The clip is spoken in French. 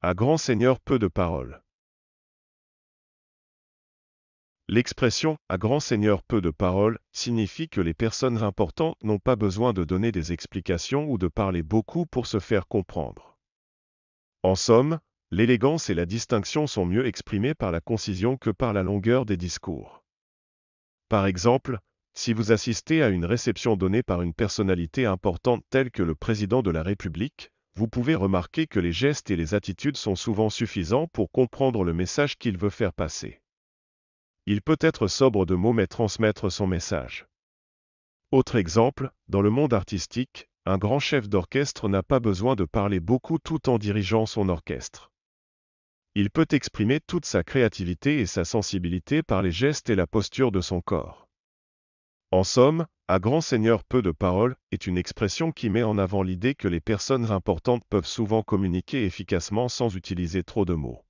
À grand seigneur peu de paroles. L'expression « à grand seigneur peu de paroles » signifie que les personnes importantes n'ont pas besoin de donner des explications ou de parler beaucoup pour se faire comprendre. En somme, l'élégance et la distinction sont mieux exprimées par la concision que par la longueur des discours. Par exemple, si vous assistez à une réception donnée par une personnalité importante telle que le président de la République, vous pouvez remarquer que les gestes et les attitudes sont souvent suffisants pour comprendre le message qu'il veut faire passer. Il peut être sobre de mots mais transmettre son message. Autre exemple, dans le monde artistique, un grand chef d'orchestre n'a pas besoin de parler beaucoup tout en dirigeant son orchestre. Il peut exprimer toute sa créativité et sa sensibilité par les gestes et la posture de son corps. En somme, à grand seigneur peu de paroles est une expression qui met en avant l'idée que les personnes importantes peuvent souvent communiquer efficacement sans utiliser trop de mots.